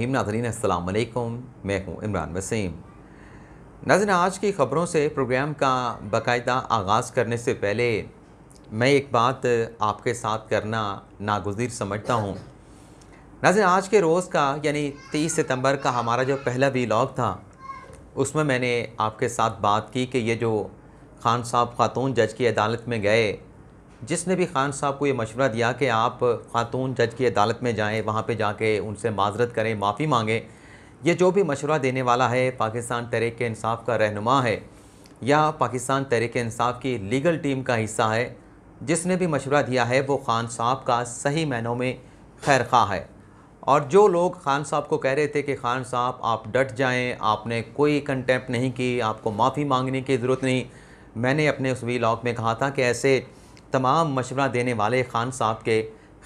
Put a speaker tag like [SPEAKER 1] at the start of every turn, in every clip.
[SPEAKER 1] haem नाजरीन असलकुम मैं हूँ इमरान वसीम नाजन आज की ख़बरों से प्रोग्राम का बाकायदा आगाज़ करने से पहले मैं एक बात आपके साथ करना नागजीर समझता हूँ नाजन आज के रोज़ का यानी तीस सितंबर का हमारा जो पहला वी लॉग था उसमें मैंने आपके साथ बात की कि ये जो खान साहब खातून जज की अदालत में गए जिसने भी खान साहब को ये मशवरा दिया कि आप खातून जज की अदालत में जाएं वहाँ पे जाके उनसे माजरत करें माफ़ी मांगें ये जो भी मशवरा देने वाला है पाकिस्तान तहरीक इंसाफ का रहनुमा है या पाकिस्तान तहरीक इंसाफ की लीगल टीम का हिस्सा है जिसने भी मशवरा दिया है वो खान साहब का सही मैनों में खैर खा है और जो लोग खान साहब को कह रहे थे कि खान साहब आप डट जाएं आपने कोई कंटेम्प्ट नहीं की आपको माफ़ी मांगने की ज़रूरत नहीं मैंने अपने उस वी में कहा था कि ऐसे तमाम मशवरा देने वाले ख़ान साहब के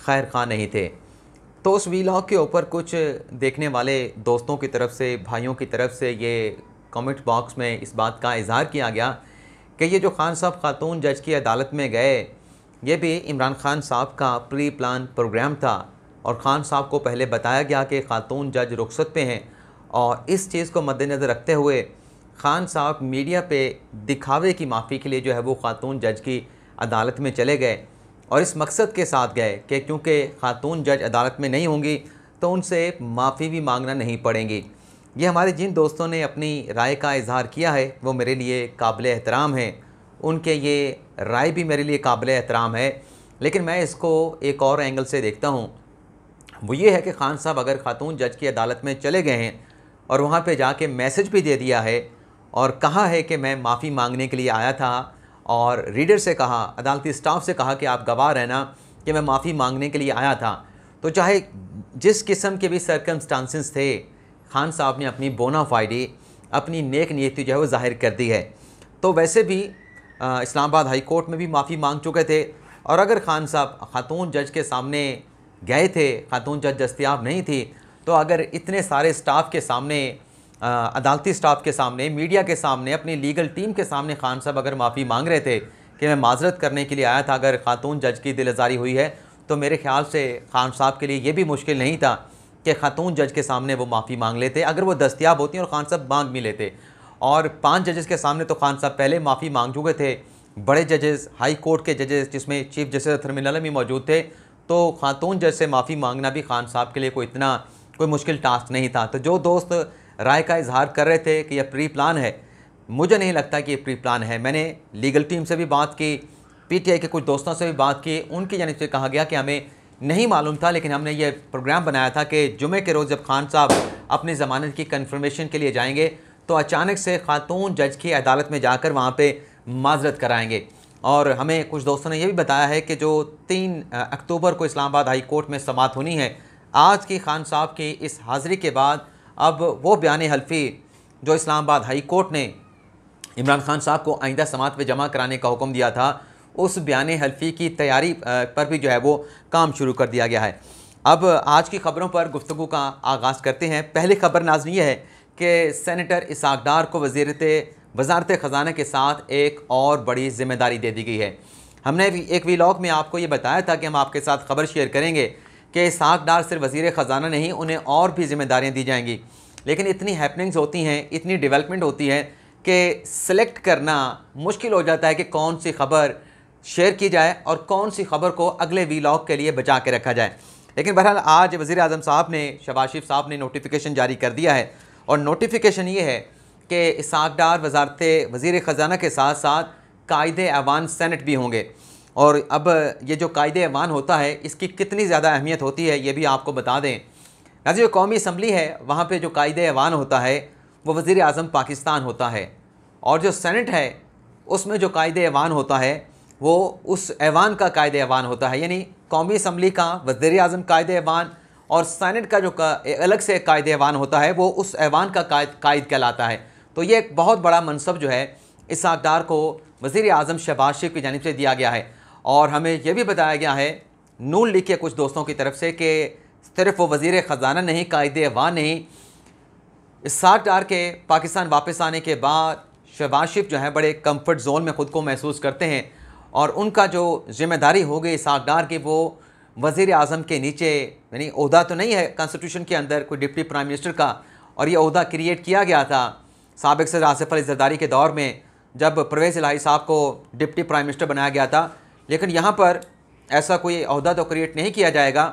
[SPEAKER 1] खैर खां नहीं थे तो उस वीलॉग के ऊपर कुछ देखने वाले दोस्तों की तरफ से भाइयों की तरफ से ये कमेंट बॉक्स में इस बात का इजहार किया गया कि ये जो खान साहब खातून जज की अदालत में गए ये भी इमरान खान साहब का प्री प्लान प्रोग्राम था और ख़ान साहब को पहले बताया गया कि खातून जज रुखसत पे हैं और इस चीज़ को मद्देनज़र रखते हुए खान साहब मीडिया पे दिखावे की माफ़ी के लिए जो है वो खातून जज की अदालत में चले गए और इस मकसद के साथ गए कि क्योंकि खातून जज अदालत में नहीं होंगी तो उनसे माफ़ी भी मांगना नहीं पड़ेंगी ये हमारे जिन दोस्तों ने अपनी राय का इजहार किया है वो मेरे लिए काबिल एहतराम है उनके ये राय भी मेरे लिए काबिल एहतराम है लेकिन मैं इसको एक और एंगल से देखता हूँ वो ये है कि खान साहब अगर खातून जज की अदालत में चले गए हैं और वहाँ पे जाके मैसेज भी दे दिया है और कहा है कि मैं माफ़ी मांगने के लिए आया था और रीडर से कहा अदालती स्टाफ से कहा कि आप गवाह रहना कि मैं माफ़ी मांगने के लिए आया था तो चाहे जिस किस्म के भी सरकमस्टांसिस थे खान साहब ने अपनी बोनाफाइडी अपनी नेक नियति जो है वो जाहिर कर दी है तो वैसे भी इस्लामाबाद हाई कोर्ट में भी माफ़ी मांग चुके थे और अगर खान साहब खातून जज के सामने गए थे खातून जज दस्तियाब नहीं थी तो अगर इतने सारे स्टाफ के सामने अदालती स्टाफ के सामने मीडिया के सामने अपनी लीगल टीम के सामने खान साहब अगर माफ़ी मांग रहे थे कि मैं माजरत करने के लिए आया था अगर खातून जज की दिलजारी हुई है तो मेरे ख्याल से खान साहब के लिए ये भी मुश्किल नहीं था कि खातून जज के सामने वो माफ़ी मांग लेते अगर वो दस्तियाब होती और ख़ान साहब मांग भी लेते और पांच जजेस के सामने तो खान साहब पहले माफ़ी मांग चुके थे बड़े जजेस हाई कोर्ट के जजेस जिसमें चीफ जस्टिस थर्मिनल भी मौजूद थे तो खातून जज से माफ़ी मांगना भी खान साहब के लिए कोई इतना कोई मुश्किल टास्क नहीं था तो जो दोस्त राय का इजहार कर रहे थे कि यह प्री प्लान है मुझे नहीं लगता कि ये प्री प्लान है मैंने लीगल टीम से भी बात की पीटीआई के कुछ दोस्तों से भी बात की उनकी जानब से कहा गया कि हमें नहीं मालूम था लेकिन हमने ये प्रोग्राम बनाया था कि जुमे के रोज़ जब खान साहब अपनी ज़मानत की कन्फर्मेशन के लिए जाएंगे तो अचानक से खातून जज की अदालत में जाकर वहाँ पर माजरत कराएँगे और हमें कुछ दोस्तों ने यह भी बताया है कि जो तीन अक्टूबर को इस्लामाबाद हाई कोर्ट में समात होनी है आज की खान साहब की इस हाज़िरी के बाद अब वो बयान हल्फी जो इस्लामाबाद हाई कोर्ट ने इमरान खान साहब को आइंदा समात पर जमा कराने का हुक्म दिया था उस बयान हल्फी की तैयारी पर भी जो है वो काम शुरू कर दिया गया है अब आज की खबरों पर गुफ्तु का आगाज़ करते हैं पहली खबर नाजन ये है कि सैनिटर इसाकडार को वजीरत वजारत ख़जाना के साथ एक और बड़ी ज़िम्मेदारी दे दी गई है हमने एक वीलॉग में आपको ये बताया था कि हम आपके साथ खबर शेयर करेंगे कि इसहाक डार सिर्फ वजीर ख़जाना नहीं उन्हें और भी जिम्मेदारियाँ दी जाएंगी लेकिन इतनी हैपनिंग्स होती हैं इतनी डेवलपमेंट होती है कि सेलेक्ट करना मुश्किल हो जाता है कि कौन सी खबर शेयर की जाए और कौन सी खबर को अगले लॉक के लिए बचा के रखा जाए लेकिन बहरहाल आज वज़ी अजम साहब ने शबाशिफ़ साहब ने नोटिफिकेशन जारी कर दिया है और नोटिफिकेशन ये है कि इसहाक डार वजारत वज़ी ख़जाना के साथ साथ कायदे अवान सेनेट भी होंगे और अब ये जो कायद ऐवान होता है इसकी कितनी ज़्यादा अहमियत होती है ये भी आपको बता दें नाजी जो कौमी असम्बली है वहाँ पर जो कायद अवान होता है वो वज़ी अजम पाकिस्तान होता है और जो सेनेट है उसमें जो कायद ऐवान होता है वो उस ऐवान का कायद ऐवान होता है यानी कौमी असम्बली का वज़ी अजम कायद ऐवान और सैनट का जो का, अलग से कायद ऐवान होता है वो उस ऐवान का कायद कायद कहलाता है तो ये एक बहुत बड़ा मनसब जो है इस साकदार को वज़ी अजम शहबाज शरीफ की जानब से दिया गया है और हमें यह भी बताया गया है नून लिखे के कुछ दोस्तों की तरफ से कि सिर्फ वो वज़ी ख़जाना नहीं कायद अवान नहीं साठ डार के पाकिस्तान वापस आने के बाद शहबाज शिफ जो है बड़े कंफर्ट जोन में ख़ुद को महसूस करते हैं और उनका जो जिम्मेदारी हो गई साठ डार की वो वज़ी अजम के नीचे यानी अहदा तो नहीं है कॉन्स्टिट्यूशन के अंदर कोई डिप्टी प्राइम मिनिस्टर का और ये अहदा क्रिएट किया गया था सबक सर आसिफ अली जरदारी के दौर में जब परवेज़ इलाही साहब को डिप्टी प्राइम मिनिस्टर बनाया गया था लेकिन यहाँ पर ऐसा कोई अहदा तो क्रिएट नहीं किया जाएगा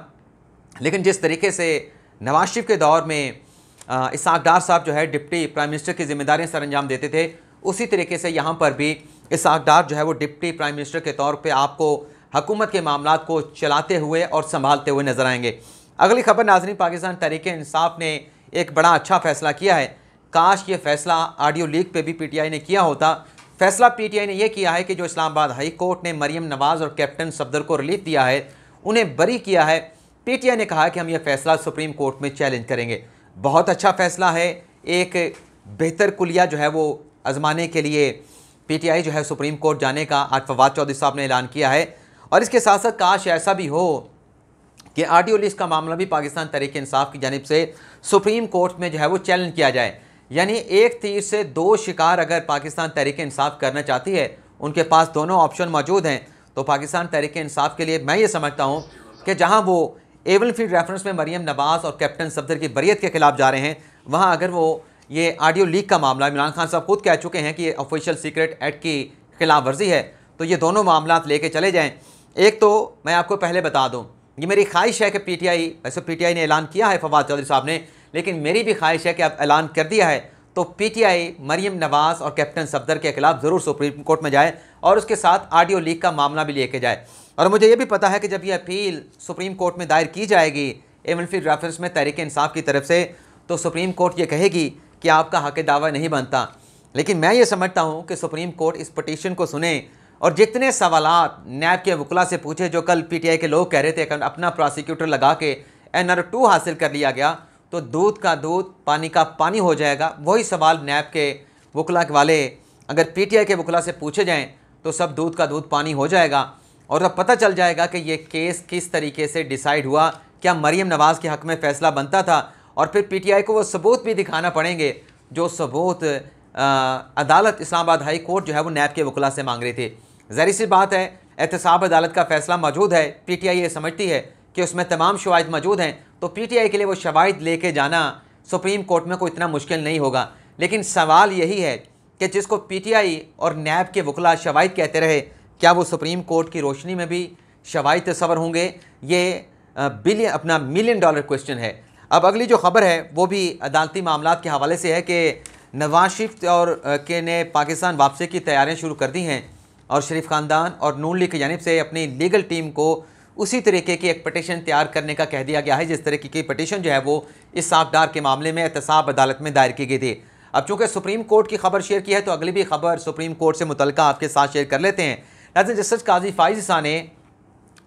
[SPEAKER 1] लेकिन जिस तरीके से नवाज शरीफ के दौर में इसाक डार साहब जो है डिप्टी प्राइम मिनिस्टर की जिम्मेदारियाँ सर अंजाम देते थे उसी तरीके से यहाँ पर भी इसाक डार जो है वो डिप्टी प्राइम मिनिस्टर के तौर पर आपको हकूमत के मामला को चलाते हुए और संभालते हुए नजर आएंगे अगली खबर नाजरी पाकिस्तान तहरीक इंसाफ ने एक बड़ा अच्छा फैसला किया है काश ये फैसला ऑडियो लीक पे भी पीटीआई ने किया होता फैसला पीटीआई ने यह किया है कि जो इस्लामाबाद हाई कोर्ट ने मरियम नवाज़ और कैप्टन सफदर को रिलीफ दिया है उन्हें बरी किया है पीटीआई ने कहा कि हम यह फैसला सुप्रीम कोर्ट में चैलेंज करेंगे बहुत अच्छा फैसला है एक बेहतर कुलिया जो है वो आजमाने के लिए पीटीआई जो है सुप्रीम कोर्ट जाने का आज फवाद चौधरी साहब ने ऐलान किया है और इसके साथ साथ काश ऐसा भी हो कि आर टी लिस्ट का मामला भी पाकिस्तान तरीके इंसाफ की जानब से सुप्रीम कोर्ट में जो है वो चैलेंज किया जाए यानी एक तीर से दो शिकार अगर पाकिस्तान तहरीक इंसाफ करना चाहती है उनके पास दोनों ऑप्शन मौजूद हैं तो पाकिस्तान तहरीक इंसाफ के लिए मैं ये समझता हूँ कि जहाँ वो एवन फील्ड रेफरेंस में मरीम नवाज और कैप्टन सफदर की बरीत के खिलाफ जा रहे हैं वहाँ अगर वो ये आडियो लीक का मामला इमरान खान साहब खुद कह चुके हैं कि ये ऑफिशियल सीक्रेट एक्ट की खिलाफ वर्जी है तो ये दोनों मामला लेके चले जाएँ एक तो मैं आपको पहले बता दूँ ये मेरी ख्वाहिश है कि पीटीआई वैसे पीटीआई ने ऐलान किया है फवाद चौधरी साहब ने लेकिन मेरी भी ख्वाहिश है कि अब ऐलान कर दिया है तो पीटीआई मरीम नवाज़ और कैप्टन सफदर के खिलाफ ज़रूर सुप्रीम कोर्ट में जाए और उसके साथ आडियो लीक का मामला भी लेके जाए और मुझे ये भी पता है कि जब ये अपील सुप्रीम कोर्ट में दायर की जाएगी एवं फिर रेफरेंस में तहरीक इंसाफ की तरफ से तो सुप्रीम कोर्ट ये कहेगी कि आपका हक दावा नहीं बनता लेकिन मैं ये समझता हूँ कि सुप्रीम कोर्ट इस पटिशन को सुने और जितने सवाल नैब के वकला से पूछे जो कल आई के लोग कह रहे थे अपना प्रोसिक्यूटर लगा के एन आर टू हासिल कर लिया गया तो दूध का दूध पानी का पानी हो जाएगा वही सवाल नैब के वकला वाले अगर पीटीआई के वकला से पूछे जाएँ तो सब दूध का दूध पानी हो जाएगा और तब पता चल जाएगा कि ये केस किस तरीके से डिसाइड हुआ क्या मरीम नवाज़ के हक़ में फ़ैसला बनता था और फिर पीटीआई को वो सबूत भी दिखाना पड़ेंगे जो सबूत आ, अदालत इस्लामाबाद हाई कोर्ट जो है वो नैब के वकला से मांग रही थी जहरी सी बात है एहतसाब अदालत का फ़ैसला मौजूद है पीटीआई ये समझती है कि उसमें तमाम शवाहद मौजूद हैं तो पीटीआई के लिए वो शवाहद लेके जाना सुप्रीम कोर्ट में कोई इतना मुश्किल नहीं होगा लेकिन सवाल यही है कि जिसको पीटीआई और नैब के वकला शवाहद कहते रहे क्या वो सुप्रीम कोर्ट की रोशनी में भी शवाहद तस्वर होंगे ये बिलियन अपना मिलियन डॉलर क्वेश्चन है अब अगली जो खबर है वो भी अदालती मामला के हवाले से है कि नवाज शरीफ और के ने पाकिस्तान वापसी की तैयारियाँ शुरू कर दी हैं और शरीफ ख़ानदान और नून लीग की जानब से अपनी लीगल टीम को उसी तरीके की एक पटिशन तैयार करने का कह दिया गया है जिस तरीके की पटिशन जो है वो इस डार के मामले में एहतसाब अदालत में दायर की गई थी अब चूँकि सुप्रीम कोर्ट की खबर शेयर की है तो अगली भी खबर सुप्रीम कोर्ट से मुतल आपके साथ शेयर कर लेते हैं नाजन जस्टिस काजी फाइजा ने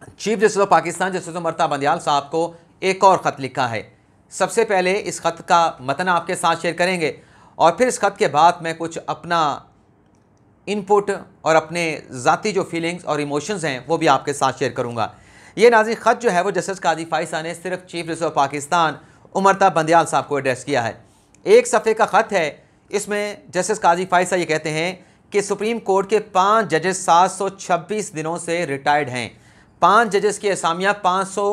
[SPEAKER 1] chief justice of Pakistan justice उमरता बंदयाल साहब को एक और ख़त लिखा है सबसे पहले इस ख़त का मतन आपके साथ शेयर करेंगे और फिर इस ख़त के बाद मैं कुछ अपना इनपुट और अपने ज़ाती जो फीलिंग्स और इमोशंस हैं वो भी आपके साथ शेयर करूँगा ये नाजी ख़त जो है वो जस्टिस काजी फाइसा ने सिर्फ चीफ जस्टिस ऑफ पाकिस्तान उमरता बंदयाल साहब को एड्रेस किया है एक सफ़े का ख़त है इसमें जस्टिस काजी फाइसा ये कहते हैं कि सुप्रीम कोर्ट के पाँच जजेस सात सौ छब्बीस दिनों से रिटायर्ड हैं पाँच जजेस की असामियाँ पाँच सौ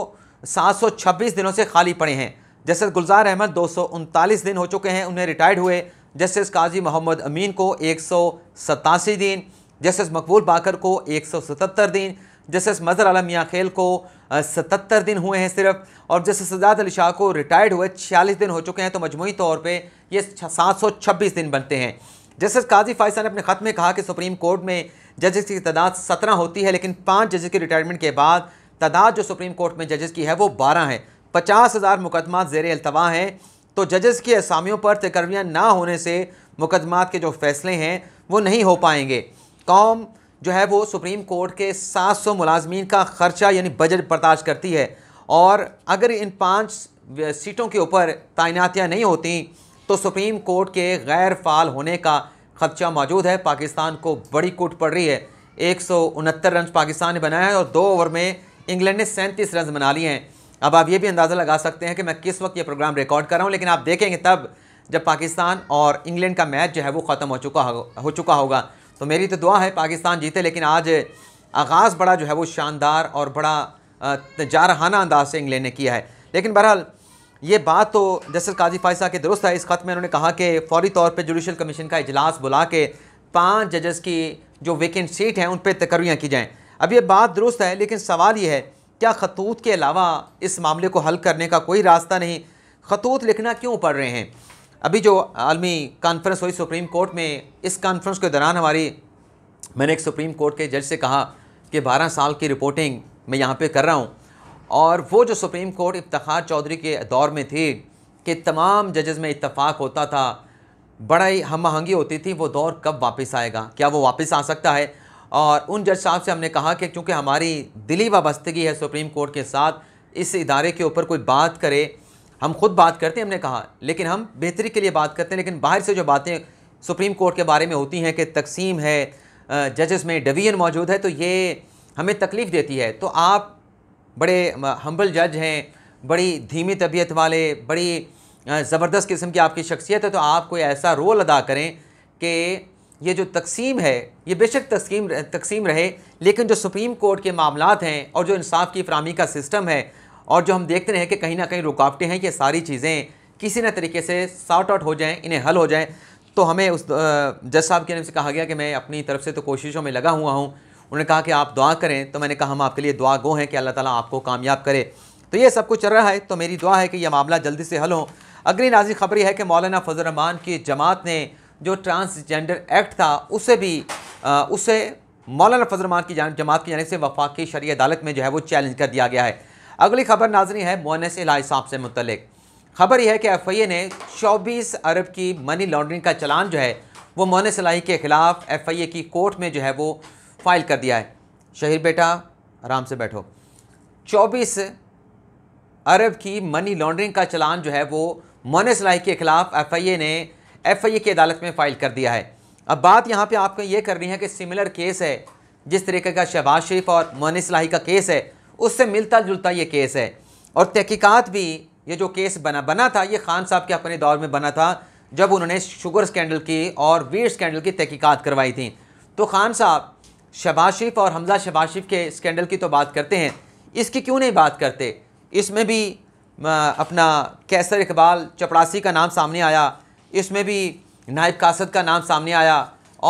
[SPEAKER 1] सात सौ छब्बीस दिनों से खाली पड़े हैं जस्टिस गुलजार अहमद दो सौ उनतालीस दिन हो चुके हैं उन्हें रिटायर्ड हुए जस्टिस काजी मोहम्मद अमीन को एक सौ सतासी दिन जस्टिस मकबूल बाकर को एक सौ सतहत्तर दिन जस्टिस मज़र आलम मियाँ खेल को सतहत्तर दिन हुए हैं सिर्फ और जस्टिस सजाद अली शाह को रिटायर्ड हुए छियालीस दिन हो चुके हैं तो मजमू तौर पर यह सात सौ छब्बीस दिन बनते हैं जस्टिस काजी फायसा ने अपने ख़त में कहा कि सुप्रीम कोर्ट में जजेस की तादाद सत्रह होती है लेकिन पाँच जजेस की रिटायरमेंट के बाद तादाद जो सुप्रीम कोर्ट में जजेस की है वो बारह है पचास हज़ार मुकदमा जेर अल्तवा हैं तो जजेस की असामियों पर तकरवियाँ ना होने से मुकदमात के जो फैसले हैं वो नहीं हो पाएंगे कौम जो है वो सुप्रीम कोर्ट के 700 मुलाजमीन का ख़र्चा यानी बजट बर्दाश्त करती है और अगर इन पाँच सीटों के ऊपर तैनातियाँ नहीं होती तो सुप्रीम कोर्ट के गैर फाल होने का खदशा मौजूद है पाकिस्तान को बड़ी कूट पड़ रही है एक रन पाकिस्तान ने बनाया है और दो ओवर में इंग्लैंड ने सैंतीस रन बना लिए हैं अब आप ये भी अंदाज़ा लगा सकते हैं कि मैं किस वक्त ये प्रोग्राम रिकॉर्ड कर रहा हूँ लेकिन आप देखेंगे तब जब पाकिस्तान और इंग्लैंड का मैच जो है वो ख़त्म हो चुका हो, हो चुका होगा तो मेरी तो दुआ है पाकिस्तान जीते लेकिन आज आगाज़ बड़ा जो है वो शानदार और बड़ा जारहाना अंदाज से इंग्लैंड ने किया है लेकिन बहरहाल ये बात तो जस्टिस काजी फायसा के दुरुस्त है इस ख़त में उन्होंने कहा कि फौरी तौर पर जुडिशल कमीशन का इजलास बुला के पाँच जजेस की जो वेकेंट सीट हैं उन पर तकरियाँ की जाएँ अब ये बात दुरुस्त है लेकिन सवाल ये है क्या खतूत के अलावा इस मामले को हल करने का कोई रास्ता नहीं खतूत लिखना क्यों पड़ रहे हैं अभी जो आलमी कॉन्फ्रेंस हुई सुप्रीम कोर्ट में इस कॉन्फ्रेंस के दौरान हमारी मैंने एक सुप्रीम कोर्ट के जज से कहा कि 12 साल की रिपोर्टिंग मैं यहाँ पे कर रहा हूँ और वो जो सुप्रीम कोर्ट इफ्तार चौधरी के दौर में थी कि तमाम जजेज़ में इतफाक़ होता था बड़ा ही हम आहंगी होती थी वो दौर कब वापस आएगा क्या वो वापस आ सकता है और उन जज साहब से हमने कहा कि चूँकि हमारी दिली वाबस्तगी है सुप्रीम कोर्ट के साथ इस इदारे के ऊपर कोई बात करे हम खुद बात करते हैं हमने कहा लेकिन हम बेहतरी के लिए बात करते हैं लेकिन बाहर से जो बातें सुप्रीम कोर्ट के बारे में होती हैं कि तकसीम है जजेस में डिवीजन मौजूद है तो ये हमें तकलीफ़ देती है तो आप बड़े हम्बल जज हैं बड़ी धीमी तबीयत वाले बड़ी ज़बरदस्त किस्म की आपकी शख्सियत है तो आप कोई ऐसा रोल अदा करें कि ये जो तकसीम है ये बेशक तकसीम तकसीम रहे लेकिन जो सुप्रीम कोर्ट के मामला हैं और जो इंसाफ की फ्राहमी का सिस्टम है और जो हम देखते रहे कि कहीं ना कहीं रुकावटें हैं ये सारी चीज़ें किसी न तरीके से सॉर्ट आउट हो जाएँ इन्हें हल हो जाएँ तो हमें उस जज साहब की तरफ से कहा गया कि मैं अपनी तरफ से तो कोशिशों में लगा हुआ हूँ उन्होंने कहा कि आप दुआ करें तो मैंने कहा हम आपके लिए दुआ गो हैं कि अल्लाह ताला आपको कामयाब करे तो ये सब कुछ चल रहा है तो मेरी दुआ है कि यह मामला जल्दी से हल हो अगली नाजी खबर यह है कि मौलाना फजल रमान की जमात ने जो ट्रांसजेंडर एक्ट था उसे भी आ, उसे मौलाना फजल फजलरहमान की जमात की जानब से वफाकी शरी अदालत में जो है वो चैलेंज कर दिया गया है अगली खबर नाजरी है मोनस साहब से मुतलक खबर यह है कि एफ आई ए ने चौबीस अरब की मनी लॉन्ड्रिंग का चलान जो है वो मोनस इलाही के ख़िलाफ़ एफ आई ए की कोर्ट में जो है वो फाइल कर दिया है शहीद बेटा आराम से बैठो चौबीस अरब की मनी लॉन्ड्रिंग का चलान जो है वो मोनस इलाही के ख़िलाफ़ एफ आई ए ने एफ आई ए की अदालत में फ़ाइल कर दिया है अब बात यहाँ पर आपको ये करनी है कि सिमिलर केस है जिस तरीके का शहबाज शरीफ और मोनस इलाही का केस है उससे मिलता जुलता ये केस है और तहकीक़त भी ये जो केस बना बना था ये खान साहब के अपने दौर में बना था जब उन्होंने शुगर स्कैंडल की और वीर स्कैंडल की तहकीकत करवाई थी तो खान साहब शबाज शरीफ और हमजा शबाज शरीफ के स्कैंडल की तो बात करते हैं इसकी क्यों नहीं बात करते इसमें भी अपना कैसर इकबाल चपड़ासी का नाम सामने आया इसमें भी नायब कासद का नाम सामने आया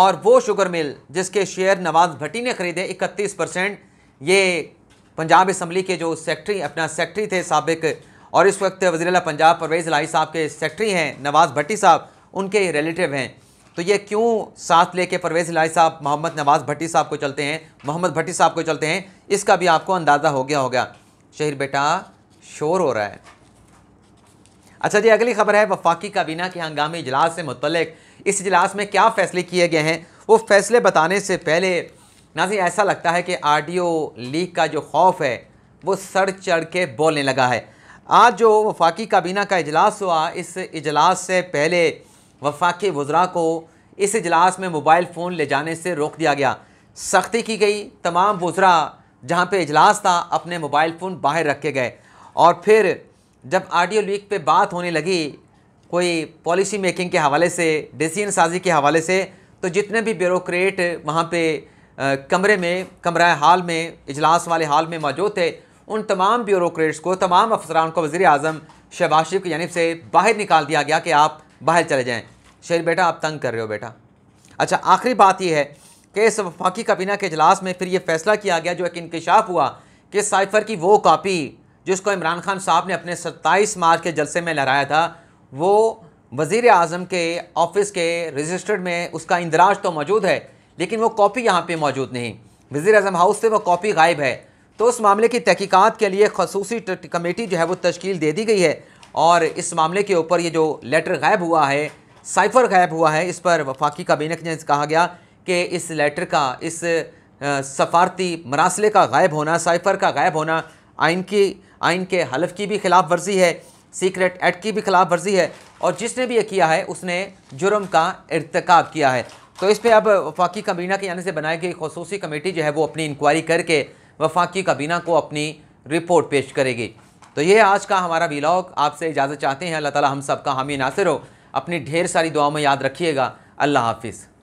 [SPEAKER 1] और वो शुगर मिल जिसके शेयर नवाज भट्टी ने ख़रीदे इकतीस परसेंट ये पंजाब इसम्बली के जो सेक्रेटरी अपना सेक्रेटरी थे सबक और इस वक्त वजीर पंजाब परवेज़ लाई साहब के सेक्रेटरी हैं नवाज़ भट्टी साहब उनके रिलेटिव हैं तो ये क्यों साथ लेके परवेज़ लाई साहब मोहम्मद नवाज़ भट्टी साहब को चलते हैं मोहम्मद भट्टी साहब को चलते हैं इसका भी आपको अंदाज़ा हो गया होगा शहर बेटा शोर हो रहा है अच्छा जी अगली खबर है वफाकी काबीना के हंगामी इजलास से मुतलक इस इजलास में क्या फ़ैसले किए गए हैं वो फ़ैसले बताने से पहले नाजी ऐसा लगता है कि आडियो लीग का जो खौफ है वो सर चढ़ के बोलने लगा है आज जो वफाकी काबीना का इजलास हुआ इस इजलास से पहले वफाकी वज्रा को इस इजलास में मोबाइल फ़ोन ले जाने से रोक दिया गया सख्ती की गई तमाम वज्रा जहाँ पे इजलास था अपने मोबाइल फ़ोन बाहर रखे गए और फिर जब आडियो लीक पे बात होने लगी कोई पॉलिसी मेकिंग के हवाले से डिसीजन साजी के हवाले से तो जितने भी ब्यूरोक्रेट वहाँ पर कमरे में कमरा हाल में इजलास वाले हाल में मौजूद थे उन तमाम ब्यूरोट्स को तमाम अफसरान को वज़ी अजम शहबाज शरीफ की जानब से बाहर निकाल दिया गया कि आप बाहर चले जाएँ शेर बेटा आप तंग कर रहे हो बेटा अच्छा आखिरी बात यह है कि इस वफाकी काबीना के अजलास में फिर यह फैसला किया गया जो एक इंकशाफ हुआ कि साइफर की वो कापी जिसको इमरान खान साहब ने अपने सत्ताईस मार्च के जलसे में लहराया था वो वज़ी अजम के ऑफिस के रजिस्टर्ड में उसका इंदराज तो मौजूद है लेकिन वो कॉपी यहाँ पर मौजूद नहीं वज़ी अजम हाउस से वो कॉपी गायब है तो उस मामले की तहकीकात के लिए खसूस कमेटी जो है वो तश्कील दे दी गई है और इस मामले के ऊपर ये जो लेटर गायब हुआ है साइफ़र गायब हुआ है इस पर वफाकी काबीना ने कहा गया कि इस लेटर का इस सफारती मरासले का गायब होना साइफ़र का गायब होना आइन की आइन के हलफ की भी खिलाफ वर्जी है सीक्रेट एक्ट की भी खिलाफ वर्जी है और जिसने भी ये किया है उसने जुर्म का इरतकब किया है तो इस पर अब वफाकी काबीना के जानब से बनाई गई खसूस कमेटी जो है वो अपनी इंक्वायरी करके वफाकी काबीना को अपनी रिपोर्ट पेश करेगी तो ये आज का हमारा विलाग आपसे इजाज़त चाहते हैं अल्लाह ताली हम सब का हामी नासिर हो अपनी ढेर सारी दुआ में याद रखिएगा अल्लाह हाफिज़